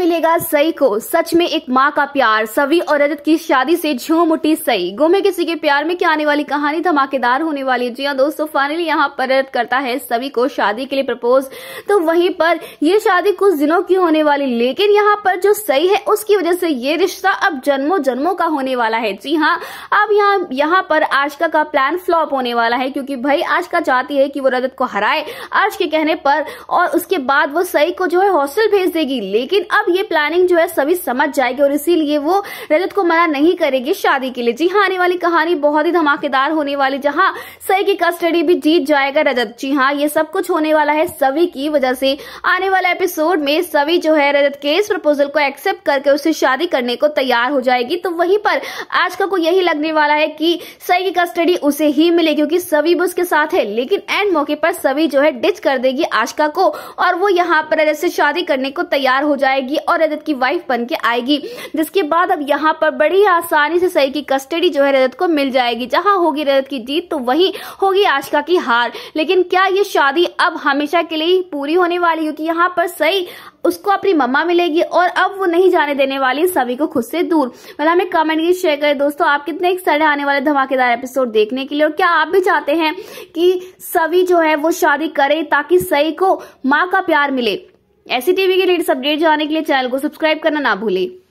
मिलेगा सई को सच में एक माँ का प्यार सवी और रजत की शादी से झूम उठी सई गो किसी के प्यार में क्या आने वाली कहानी धमाकेदार होने वाली है जी हाँ दोस्तों फाइनली यहाँ पर रजत करता है सवी को शादी के लिए प्रपोज तो वहीं पर ये शादी कुछ दिनों की होने वाली लेकिन यहाँ पर जो सई है उसकी वजह से ये रिश्ता अब जन्मों जन्मों का होने वाला है जी हाँ अब यहाँ यहाँ पर आज का प्लान फ्लॉप होने वाला है क्योंकि भाई का चाहती है कि वो रजत को हराए आज के कहने पर और उसके बाद वो सई को जो है हॉस्टल भेज देगी लेकिन अब अब ये प्लानिंग जो है सभी समझ जाएगी और इसीलिए वो रजत को मना नहीं करेगी शादी के लिए जी हाँ आने वाली कहानी बहुत ही धमाकेदार होने वाली जहाँ सही की कस्टडी भी जीत जाएगा रजत जी हाँ ये सब कुछ होने वाला है सभी की वजह से आने वाला एपिसोड में सभी जो है रजत के इस प्रपोजल को एक्सेप्ट करके उसे शादी करने को तैयार हो जाएगी तो वहीं पर आज का को यही लगने वाला है कि सही की कस्टडी उसे ही मिले क्योंकि सभी भी उसके साथ है लेकिन एंड मौके पर सभी जो है डिच कर देगी आशका को और वो यहाँ पर रजत से शादी करने को तैयार हो जाएगी जाएगी और रजत की वाइफ बन के आएगी जिसके बाद अब यहाँ पर बड़ी आसानी से सही की कस्टडी जो है रजत को मिल जाएगी जहाँ होगी रजत की जीत तो वही होगी आशिका की हार लेकिन क्या ये शादी अब हमेशा के लिए पूरी होने वाली क्योंकि यहाँ पर सही उसको अपनी मम्मा मिलेगी और अब वो नहीं जाने देने वाली सभी को खुद से दूर मतलब हमें कमेंट की शेयर करें दोस्तों आप कितने एक्साइटेड आने वाले धमाकेदार एपिसोड देखने के लिए और क्या आप भी चाहते हैं कि सभी जो है वो शादी करे ताकि सही को माँ का प्यार मिले ऐसी टीवी के लेटेस्ट अपडेट जाने के लिए चैनल को सब्सक्राइब करना ना भूलें